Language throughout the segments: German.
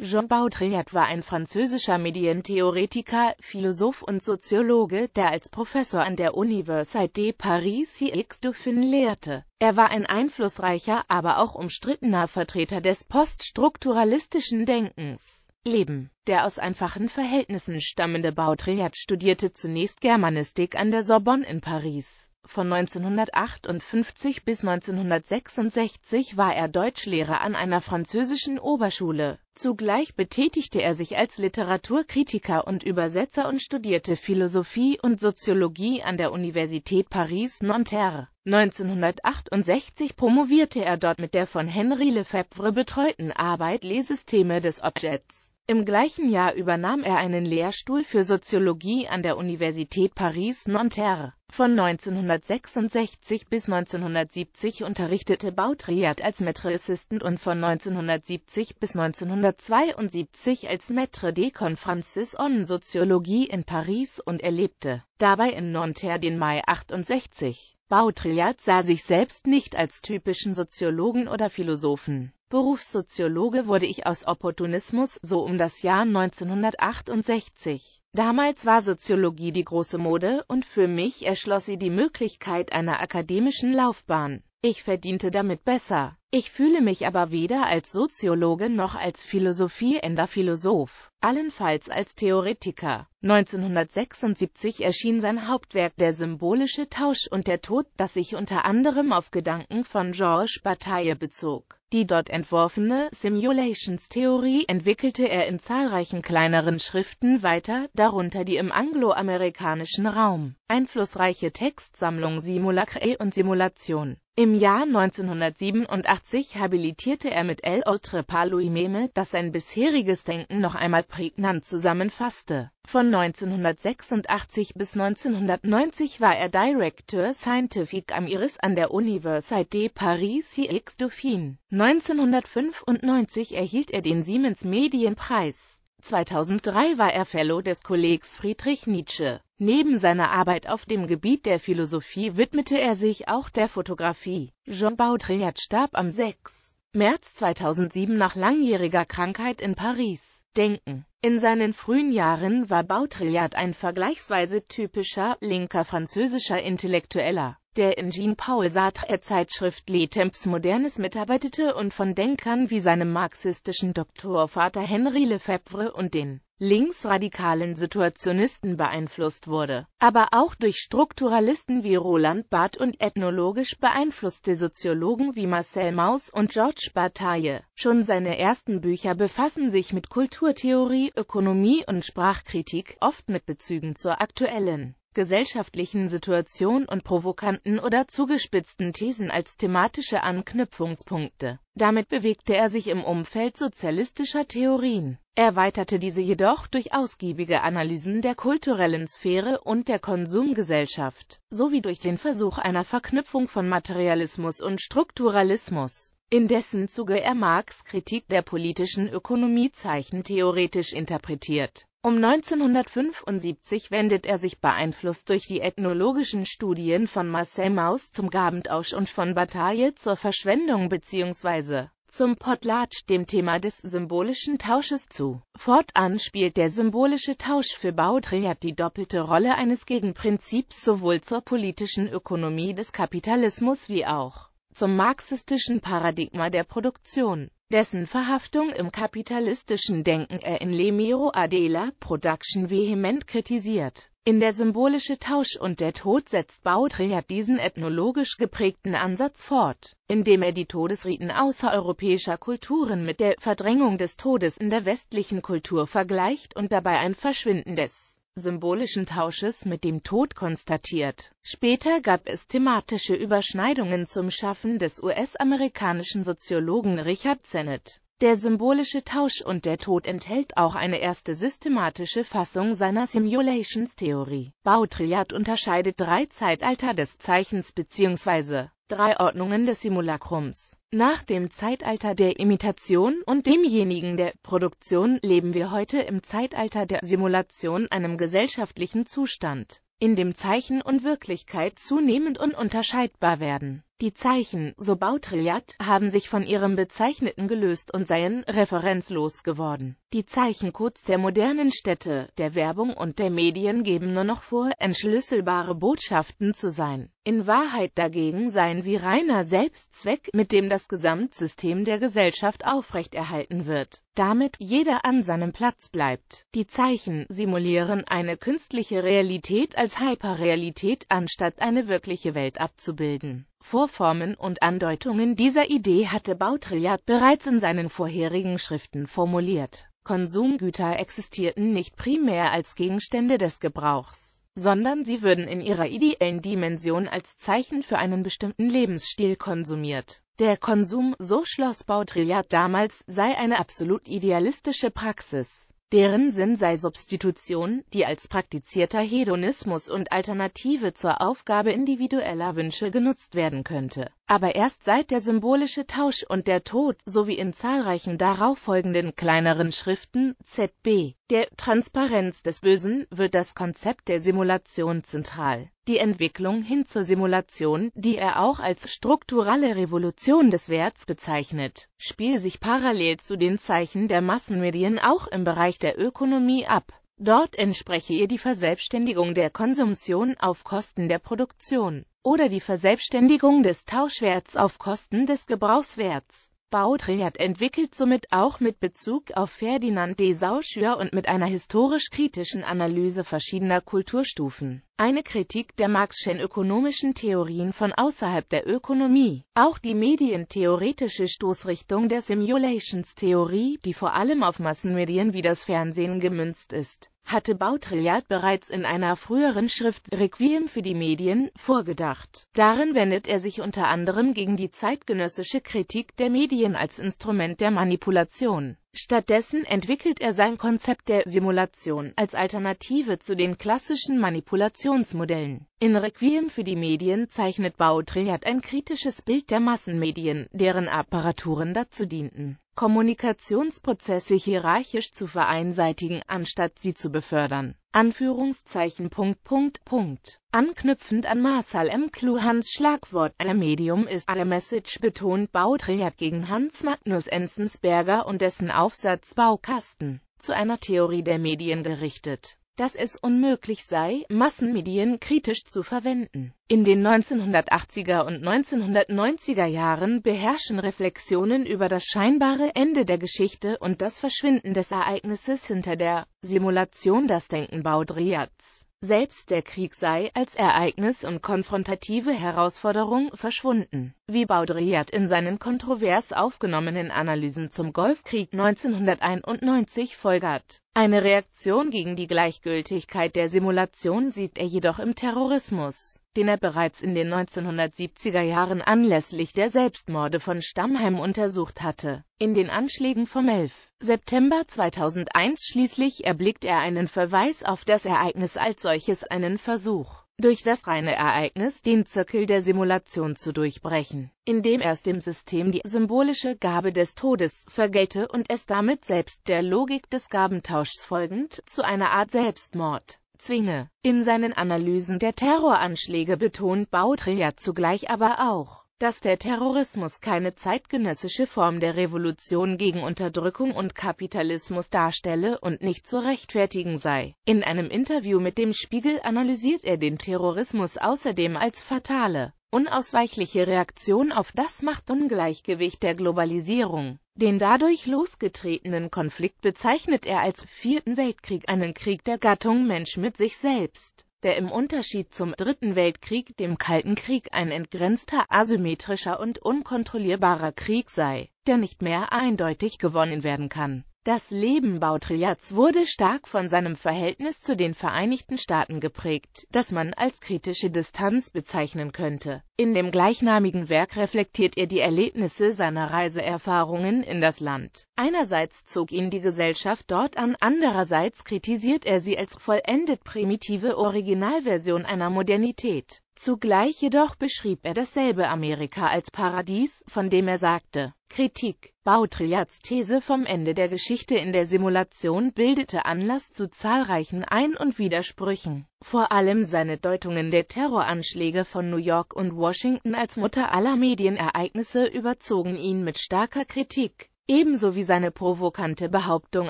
Jean Baudrillard war ein französischer Medientheoretiker, Philosoph und Soziologe, der als Professor an der Université Paris CX Dauphine lehrte. Er war ein einflussreicher, aber auch umstrittener Vertreter des poststrukturalistischen Denkens. Leben Der aus einfachen Verhältnissen stammende Baudrillard studierte zunächst Germanistik an der Sorbonne in Paris von 1958 bis 1966 war er Deutschlehrer an einer französischen Oberschule. Zugleich betätigte er sich als Literaturkritiker und Übersetzer und studierte Philosophie und Soziologie an der Universität Paris-Nanterre. 1968 promovierte er dort mit der von Henri Lefebvre betreuten Arbeit Lesysteme des Objekts. Im gleichen Jahr übernahm er einen Lehrstuhl für Soziologie an der Universität Paris-Nanterre. Von 1966 bis 1970 unterrichtete Bautriat als Maître Assistant und von 1970 bis 1972 als Maître des Conférences en Soziologie in Paris und erlebte dabei in Nanterre den Mai 68. Baudrillard sah sich selbst nicht als typischen Soziologen oder Philosophen. Berufssoziologe wurde ich aus Opportunismus, so um das Jahr 1968. Damals war Soziologie die große Mode und für mich erschloss sie die Möglichkeit einer akademischen Laufbahn. Ich verdiente damit besser. Ich fühle mich aber weder als Soziologe noch als philosophieender Philosoph, allenfalls als Theoretiker. 1976 erschien sein Hauptwerk Der symbolische Tausch und der Tod, das sich unter anderem auf Gedanken von Georges Bataille bezog. Die dort entworfene Simulations-Theorie entwickelte er in zahlreichen kleineren Schriften weiter, darunter die im angloamerikanischen Raum einflussreiche Textsammlung Simulacre und Simulation. Im Jahr 1987 1989 habilitierte er mit El Otre Paluimeme, das sein bisheriges Denken noch einmal prägnant zusammenfasste. Von 1986 bis 1990 war er Directeur Scientifique am IRIS an der Universite de Paris CX Dauphine. 1995 erhielt er den Siemens Medienpreis. 2003 war er Fellow des Kollegs Friedrich Nietzsche. Neben seiner Arbeit auf dem Gebiet der Philosophie widmete er sich auch der Fotografie. Jean Baudrillard starb am 6. März 2007 nach langjähriger Krankheit in Paris. Denken In seinen frühen Jahren war Baudrillard ein vergleichsweise typischer, linker französischer Intellektueller, der in Jean-Paul Sartre Zeitschrift Les Temps Modernes mitarbeitete und von Denkern wie seinem marxistischen Doktorvater Henri Lefebvre und den linksradikalen Situationisten beeinflusst wurde, aber auch durch Strukturalisten wie Roland Barth und ethnologisch beeinflusste Soziologen wie Marcel Mauss und Georges Bataille. Schon seine ersten Bücher befassen sich mit Kulturtheorie, Ökonomie und Sprachkritik, oft mit Bezügen zur aktuellen gesellschaftlichen Situation und provokanten oder zugespitzten Thesen als thematische Anknüpfungspunkte. Damit bewegte er sich im Umfeld sozialistischer Theorien, erweiterte diese jedoch durch ausgiebige Analysen der kulturellen Sphäre und der Konsumgesellschaft, sowie durch den Versuch einer Verknüpfung von Materialismus und Strukturalismus in dessen Zuge er Marx Kritik der politischen Ökonomie zeichentheoretisch interpretiert. Um 1975 wendet er sich beeinflusst durch die ethnologischen Studien von Marcel Mauss zum Gabentausch und von Bataille zur Verschwendung bzw. zum Potlatch, dem Thema des symbolischen Tausches zu. Fortan spielt der symbolische Tausch für Baudrillard die doppelte Rolle eines Gegenprinzips sowohl zur politischen Ökonomie des Kapitalismus wie auch zum marxistischen Paradigma der Produktion, dessen Verhaftung im kapitalistischen Denken er in Le Miro Adela Production vehement kritisiert. In der symbolische Tausch und der Tod setzt Baudrillard diesen ethnologisch geprägten Ansatz fort, indem er die Todesriten außereuropäischer Kulturen mit der Verdrängung des Todes in der westlichen Kultur vergleicht und dabei ein Verschwinden des symbolischen Tausches mit dem Tod konstatiert. Später gab es thematische Überschneidungen zum Schaffen des US-amerikanischen Soziologen Richard Sennett. Der symbolische Tausch und der Tod enthält auch eine erste systematische Fassung seiner Simulations-Theorie. Baudrillard unterscheidet drei Zeitalter des Zeichens bzw. drei Ordnungen des Simulacrums. Nach dem Zeitalter der Imitation und demjenigen der Produktion leben wir heute im Zeitalter der Simulation, einem gesellschaftlichen Zustand, in dem Zeichen und Wirklichkeit zunehmend ununterscheidbar werden die Zeichen, so Baudrillard, haben sich von ihrem Bezeichneten gelöst und seien referenzlos geworden. Die Zeichencodes der modernen Städte, der Werbung und der Medien geben nur noch vor, entschlüsselbare Botschaften zu sein. In Wahrheit dagegen seien sie reiner Selbstzweck, mit dem das Gesamtsystem der Gesellschaft aufrechterhalten wird, damit jeder an seinem Platz bleibt. Die Zeichen simulieren eine künstliche Realität als Hyperrealität, anstatt eine wirkliche Welt abzubilden. Vorformen und Andeutungen dieser Idee hatte Baudrillard bereits in seinen vorherigen Schriften formuliert. Konsumgüter existierten nicht primär als Gegenstände des Gebrauchs, sondern sie würden in ihrer ideellen Dimension als Zeichen für einen bestimmten Lebensstil konsumiert. Der Konsum, so schloss Baudrillard damals, sei eine absolut idealistische Praxis Deren Sinn sei Substitution, die als praktizierter Hedonismus und Alternative zur Aufgabe individueller Wünsche genutzt werden könnte. Aber erst seit der symbolische Tausch und der Tod sowie in zahlreichen darauffolgenden kleineren Schriften, ZB der Transparenz des Bösen wird das Konzept der Simulation zentral. Die Entwicklung hin zur Simulation, die er auch als strukturelle Revolution des Werts bezeichnet, spielt sich parallel zu den Zeichen der Massenmedien auch im Bereich der Ökonomie ab. Dort entspreche ihr die Verselbstständigung der Konsumtion auf Kosten der Produktion oder die Verselbstständigung des Tauschwerts auf Kosten des Gebrauchswerts. Baudrillard entwickelt somit auch mit Bezug auf Ferdinand de Saussure und mit einer historisch-kritischen Analyse verschiedener Kulturstufen eine Kritik der Marxschen ökonomischen Theorien von außerhalb der Ökonomie. Auch die medientheoretische Stoßrichtung der Simulations-Theorie, die vor allem auf Massenmedien wie das Fernsehen gemünzt ist hatte Baudrillard bereits in einer früheren Schrift Requiem für die Medien vorgedacht. Darin wendet er sich unter anderem gegen die zeitgenössische Kritik der Medien als Instrument der Manipulation. Stattdessen entwickelt er sein Konzept der Simulation als Alternative zu den klassischen Manipulationsmodellen. In Requiem für die Medien zeichnet Baudrillard ein kritisches Bild der Massenmedien, deren Apparaturen dazu dienten, Kommunikationsprozesse hierarchisch zu vereinseitigen, anstatt sie zu befördern. Anführungszeichen Punkt Punkt Punkt. Anknüpfend an Marcel M. Kluhans Schlagwort Alle Medium ist Alle Message betont Bautreat gegen Hans Magnus Enzensberger und dessen Aufsatz Baukasten zu einer Theorie der Medien gerichtet dass es unmöglich sei, Massenmedien kritisch zu verwenden. In den 1980er und 1990er Jahren beherrschen Reflexionen über das scheinbare Ende der Geschichte und das Verschwinden des Ereignisses hinter der Simulation das Denken Baudrillards. Selbst der Krieg sei als Ereignis und konfrontative Herausforderung verschwunden. Wie Baudrillard in seinen kontrovers aufgenommenen Analysen zum Golfkrieg 1991 folgert. Eine Reaktion gegen die Gleichgültigkeit der Simulation sieht er jedoch im Terrorismus den er bereits in den 1970er Jahren anlässlich der Selbstmorde von Stammheim untersucht hatte. In den Anschlägen vom 11. September 2001 schließlich erblickt er einen Verweis auf das Ereignis als solches einen Versuch durch das reine Ereignis den Zirkel der Simulation zu durchbrechen, indem er es dem System die symbolische Gabe des Todes vergelte und es damit selbst der Logik des Gabentauschs folgend zu einer Art Selbstmord zwinge. In seinen Analysen der Terroranschläge betont Baudrillard zugleich aber auch, dass der Terrorismus keine zeitgenössische Form der Revolution gegen Unterdrückung und Kapitalismus darstelle und nicht zu rechtfertigen sei. In einem Interview mit dem Spiegel analysiert er den Terrorismus außerdem als fatale unausweichliche Reaktion auf das Machtungleichgewicht der Globalisierung. Den dadurch losgetretenen Konflikt bezeichnet er als Vierten Weltkrieg, einen Krieg der Gattung Mensch mit sich selbst, der im Unterschied zum Dritten Weltkrieg, dem Kalten Krieg, ein entgrenzter, asymmetrischer und unkontrollierbarer Krieg sei, der nicht mehr eindeutig gewonnen werden kann. Das Leben Bautriats wurde stark von seinem Verhältnis zu den Vereinigten Staaten geprägt, das man als kritische Distanz bezeichnen könnte. In dem gleichnamigen Werk reflektiert er die Erlebnisse seiner Reiseerfahrungen in das Land. Einerseits zog ihn die Gesellschaft dort an, andererseits kritisiert er sie als vollendet primitive Originalversion einer Modernität. Zugleich jedoch beschrieb er dasselbe Amerika als Paradies, von dem er sagte, Kritik. Baudrillards These vom Ende der Geschichte in der Simulation bildete Anlass zu zahlreichen Ein- und Widersprüchen. Vor allem seine Deutungen der Terroranschläge von New York und Washington als Mutter aller Medienereignisse überzogen ihn mit starker Kritik. Ebenso wie seine provokante Behauptung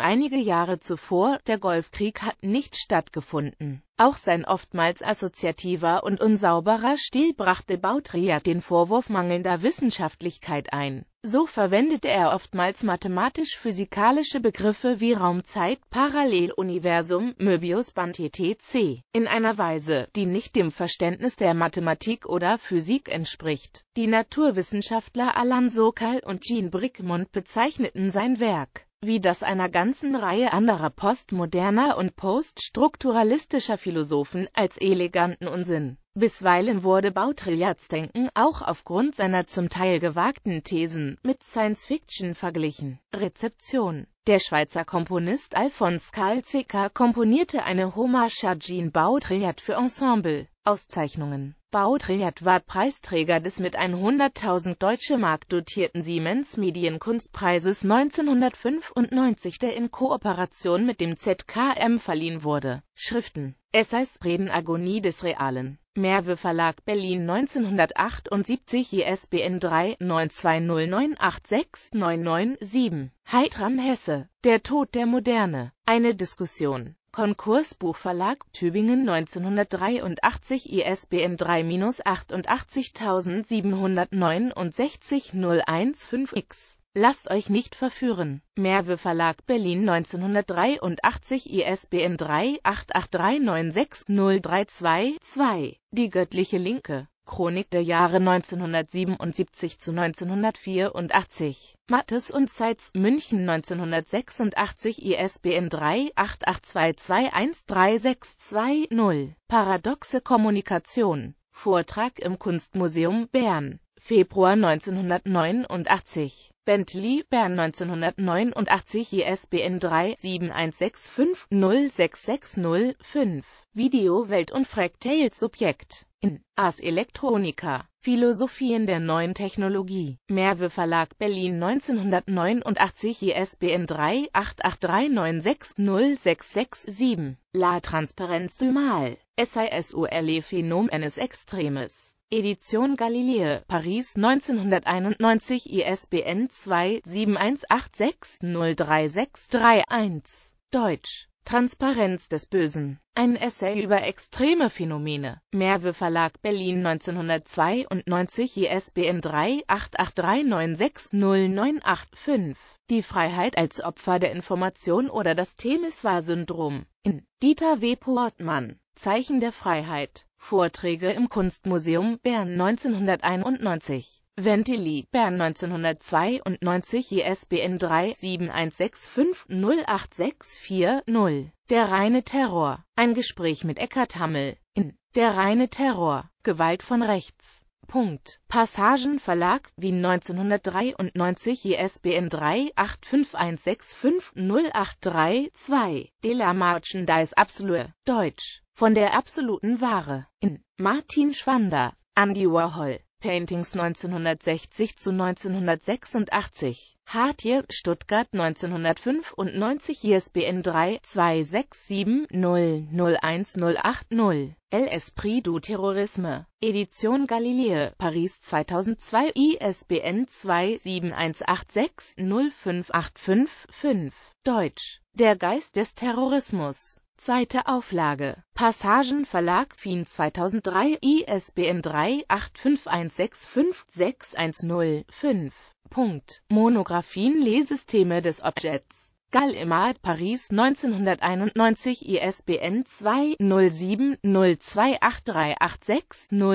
einige Jahre zuvor, der Golfkrieg hat nicht stattgefunden. Auch sein oftmals assoziativer und unsauberer Stil brachte Bautria den Vorwurf mangelnder Wissenschaftlichkeit ein. So verwendete er oftmals mathematisch-physikalische Begriffe wie Raumzeit, Paralleluniversum, Möbiusband etc. in einer Weise, die nicht dem Verständnis der Mathematik oder Physik entspricht. Die Naturwissenschaftler Alan Sokal und Jean Brickmund bezeichneten sein Werk wie das einer ganzen Reihe anderer postmoderner und poststrukturalistischer Philosophen, als eleganten Unsinn Bisweilen wurde Bautrillards Denken auch aufgrund seiner zum Teil gewagten Thesen mit Science-Fiction verglichen. Rezeption Der Schweizer Komponist Alphonse Karl Zwicker komponierte eine Hommage à Jean Baudrillard für Ensemble. Auszeichnungen Baudrillard war Preisträger des mit 100.000 Deutsche Mark dotierten Siemens Medienkunstpreises 1995, der in Kooperation mit dem ZKM verliehen wurde. Schriften es heißt Reden Agonie des Realen. Merwe Verlag Berlin 1978 ISBN 3-920986997. Heitran Hesse. Der Tod der Moderne. Eine Diskussion. Konkurs Buchverlag Tübingen 1983 ISBN 3-88769 01 x Lasst euch nicht verführen. Merwe Verlag Berlin 1983 ISBN 3 883960322 Die göttliche Linke. Chronik der Jahre 1977 zu 1984. Mattes und Seitz, München 1986 ISBN 3 882213620 Paradoxe Kommunikation. Vortrag im Kunstmuseum Bern. Februar 1989 Bentley, Bern 1989 ISBN 3-7165-06605 Video Welt und Fractales Subjekt in Ars Electronica Philosophien der neuen Technologie Merve Verlag Berlin 1989 ISBN 3-88396-0667 La Transparenz du Mal SISULE Phenom eines Extremes Edition Galileo, Paris 1991 ISBN 2-7186-03631, Deutsch. Transparenz des Bösen. Ein Essay über extreme Phänomene. Merve Verlag Berlin 1992 ISBN 3-88396-0985. Die Freiheit als Opfer der Information oder das Temeswar-Syndrom. In Dieter W. Portmann. Zeichen der Freiheit. Vorträge im Kunstmuseum Bern 1991 Ventili Bern 1992 ISBN 3 716508640 Der reine Terror Ein Gespräch mit Eckhard Hammel in Der reine Terror Gewalt von rechts Punkt. Passagen Verlag Wien 1993 ISBN 3 851650832 De la Merchandise Absolue Deutsch von der absoluten Ware in Martin Schwander, Andy Warhol, Paintings 1960 zu 1986, Hartje, Stuttgart 1995, ISBN 3 2670-01080, El du Terrorisme, Edition Galileo, Paris 2002, ISBN 27186-05855, Deutsch, Der Geist des Terrorismus Zweite Auflage. Passagen Verlag Fien 2003 ISBN 3851656105. Punkt. Monographien Lesysteme des Objekts. Gallimard Paris 1991 ISBN 2 0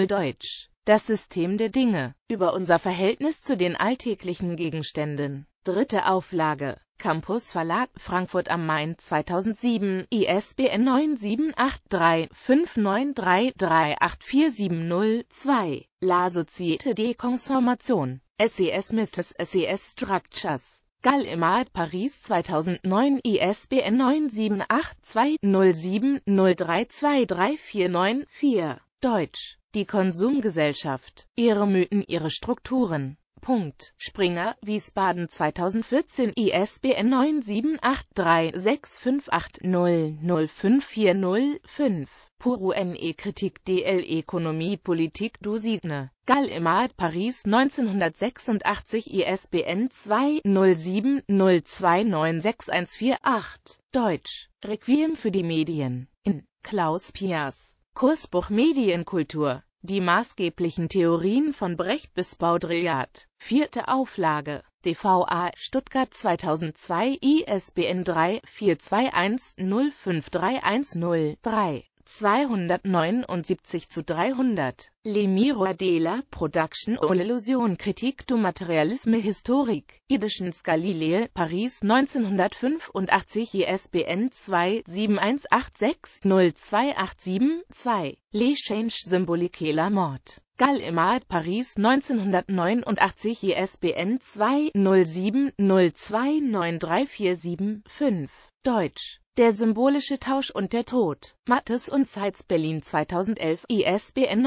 Deutsch. Das System der Dinge. Über unser Verhältnis zu den alltäglichen Gegenständen. Dritte Auflage. Campus Verlag Frankfurt am Main 2007 ISBN 9783593384702 La Societe de Consommation, SES Mythes SES Structures Gallimard Paris 2009 ISBN 9782070323494 Deutsch Die Konsumgesellschaft. Ihre Mythen, ihre Strukturen. Punkt. Springer, Wiesbaden 2014 ISBN 9783658005405 Pur UNE Kritik DL Ökonomie Politik Du Signe Gall Emat Paris 1986 ISBN 2070296148 Deutsch Requiem für die Medien in Klaus Pias Kursbuch Medienkultur die maßgeblichen Theorien von Brecht bis Baudrillard. Vierte Auflage. DVA Stuttgart 2002 ISBN 3 421 05310 3 279 zu 300. Le Miro Adela Production ou l'illusion Kritik du Materialisme Historik. Editions Galilée, Paris 1985, ISBN 2-7186-02887-2, Le Change Symbolique et la Mort. Gallimard, Paris 1989, ISBN 2-07-029347-5, Deutsch der symbolische Tausch und der Tod. Mattes und Seitz Berlin 2011 ISBN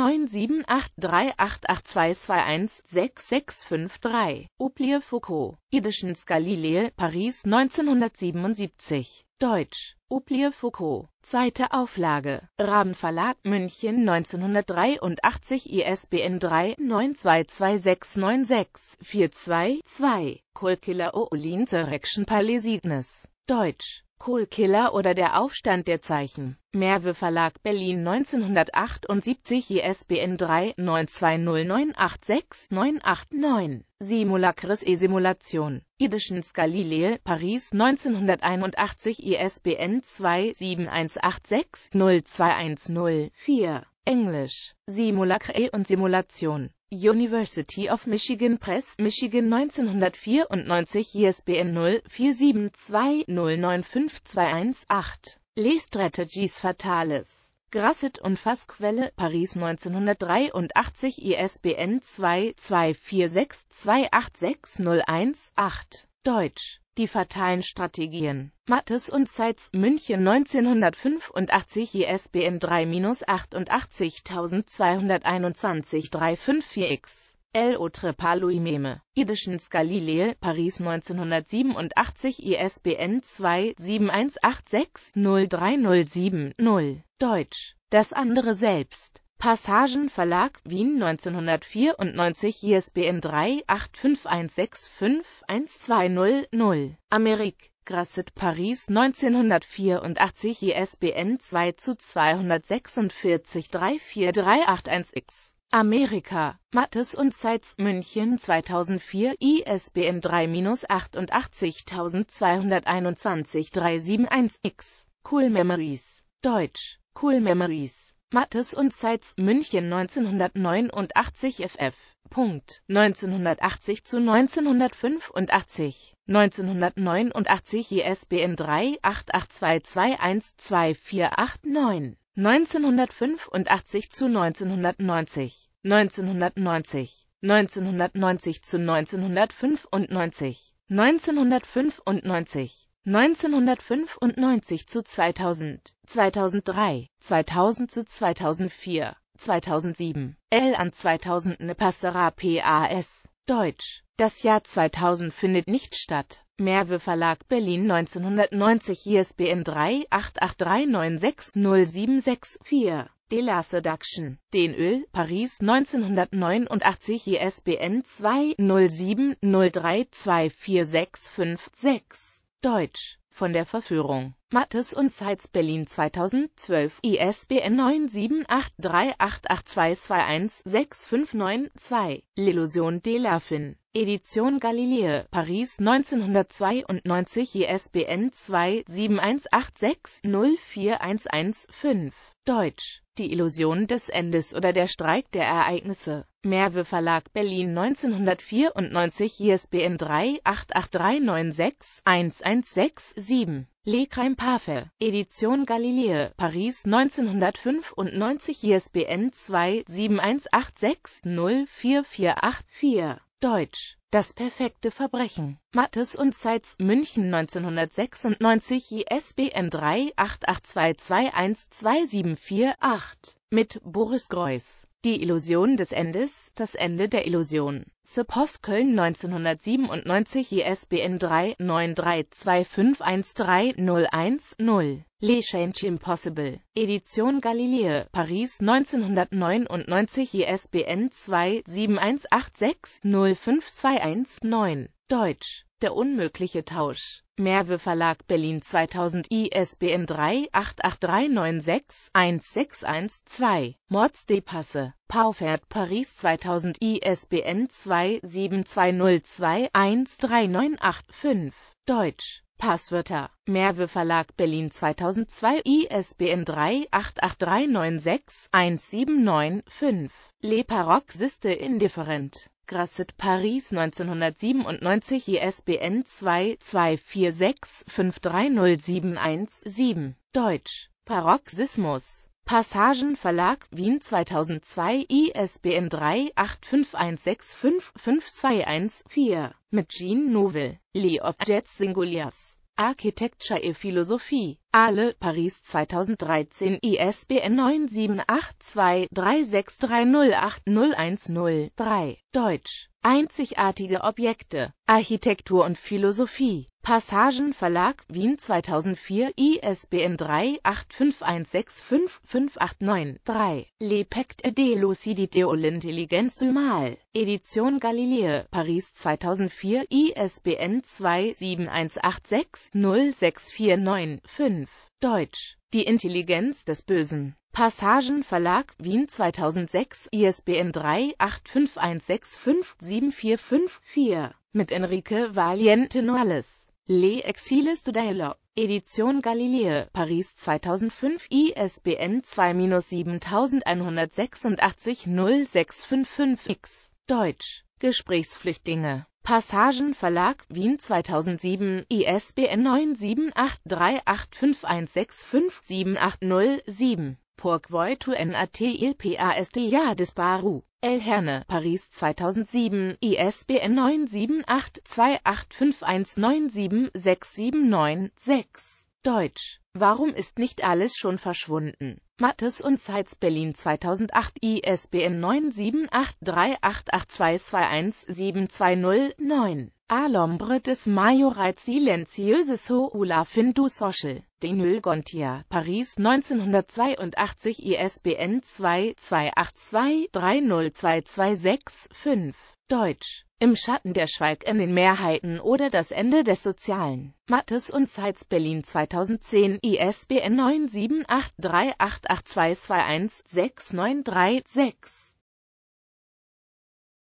978388221-6653 Uplie Foucault. Editions Galileo, Paris 1977. Deutsch. Uplie Foucault. Zweite Auflage. Raben Verlag München 1983 ISBN 3 922696422 Kolkiller Oolin Rection Palaesignes. Deutsch Kohlkiller oder der Aufstand der Zeichen. Merwe Verlag Berlin 1978 ISBN 3 920986989 989 Simulacris e Simulation. Editions Galilee, Paris 1981 ISBN 2-7186-0210-4 Englisch, Simulacre und Simulation University of Michigan Press, Michigan 1994, ISBN 0-472-0952218. Les Strategies Fatales. Grasset und Fassquelle, Paris 1983, ISBN 2 2462 286018. Deutsch die fatalen Strategien. Mattes und Seitz, München 1985, ISBN 3 88221354 354 x L.O. Trepaluimeme, Edition Galilee, Paris 1987, ISBN 2 7186 0 Deutsch. Das andere Selbst. Passagen Verlag, Wien 1994, ISBN 3 851651200. Amerik, Grasset Paris 1984, ISBN 2 zu 246 34381-X. Amerika, Mattes und Seitz München 2004, ISBN 3-88221 371-X. Cool Memories, Deutsch, Cool Memories. Mattes und Seitz, München 1989 ff. Punkt. 1980 zu 1985, 1989 ISBN 3 8822124849, 1985 zu 1990, 1990, 1990 zu 1995, 1995 1995 zu 2000, 2003, 2000 zu 2004, 2007, L an 2000 ne Passera PAS, Deutsch. Das Jahr 2000 findet nicht statt. Merve Verlag Berlin 1990 ISBN 3-88396-0764 De La Seduction, Den Öl, Paris 1989 ISBN 2 07 03 246556 Deutsch von der Verführung. Mattes und Zeitz Berlin 2012 ISBN 9783882216592 L'Illusion de Lafin Edition Galileo Paris 1992 ISBN 2 7186 04115 Deutsch. Die Illusion des Endes oder der Streik der Ereignisse. Merwe Verlag Berlin 1994 ISBN 3 88396 1167. Lekreim Pave. Edition Galileo. Paris 1995 ISBN 2 04484 Deutsch das perfekte Verbrechen. Mattes und Seitz, München 1996, ISBN 3882212748. Mit Boris Greuß. Die Illusion des Endes, das Ende der Illusion. Schweizer Post Köln 1997 ISBN 3 932513010. Les Change Impossible. Edition Galileo, Paris 1999 ISBN 2 7186 05219 Deutsch der unmögliche Tausch. Merve Verlag Berlin 2000 ISBN 3 88396 1612. Mordsdepasse. Paufert Paris 2000 ISBN 2 72021 Deutsch. Passwörter. Merve Verlag Berlin 2002 ISBN 3 88396 1795. Leparoxiste indifferent. Grasset Paris 1997 ISBN 2-246-530717. Deutsch. Paroxysmus. Passagen Verlag, Wien 2002, ISBN 3-85165-5214. Mit Jean Nouvel, Leo Jets Singuliers. Architecture et Philosophie. Alle, Paris 2013, ISBN 978236308010-3. Deutsch. Einzigartige Objekte. Architektur und Philosophie. Passagen Verlag, Wien 2004, ISBN 3 85165 3 Le Pacte de lucidité ou l'intelligence du mal. Edition Galileo, Paris 2004, ISBN 2-7186-0649-5. 5. Deutsch. Die Intelligenz des Bösen. Passagen Verlag, Wien 2006, ISBN 3 851657454. Mit Enrique Valiente Noales. Le Exile Studello. Edition Galilee, Paris 2005, ISBN 2-7186-0655-X. Deutsch Gesprächsflüchtlinge. Passagen Verlag, Wien 2007, ISBN 9783851657807. Pourquoi tu nat il past ya disparu? El Herne, Paris 2007, ISBN 9782851976796. Deutsch. Warum ist nicht alles schon verschwunden? Mattes und Seitz Berlin 2008 ISBN 9783882217209 Alombre des Majorat silenziöses ho la fin du social. Denul Gontia, Paris 1982 ISBN 2282302265. Deutsch. Im Schatten der Schweig in den Mehrheiten oder das Ende des Sozialen. Mattes und Zeitz Berlin 2010 ISBN 6.